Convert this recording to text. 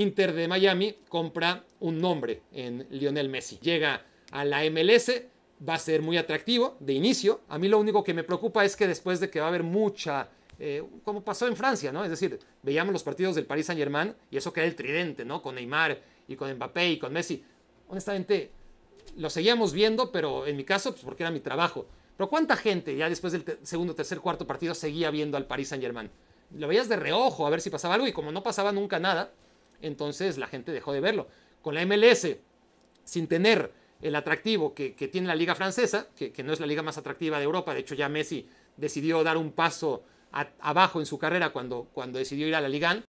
Inter de Miami compra un nombre en Lionel Messi. Llega a la MLS, va a ser muy atractivo de inicio. A mí lo único que me preocupa es que después de que va a haber mucha, eh, como pasó en Francia, ¿no? Es decir, veíamos los partidos del Paris Saint Germain y eso que el tridente, ¿no? Con Neymar y con Mbappé y con Messi. Honestamente, lo seguíamos viendo, pero en mi caso, pues porque era mi trabajo. Pero ¿cuánta gente ya después del segundo, tercer, cuarto partido seguía viendo al Paris Saint Germain? Lo veías de reojo a ver si pasaba algo y como no pasaba nunca nada, entonces la gente dejó de verlo. Con la MLS, sin tener el atractivo que, tiene la liga francesa, que, no es la liga más atractiva de Europa, de hecho ya Messi decidió dar un paso abajo en su carrera cuando, cuando decidió ir a la Liga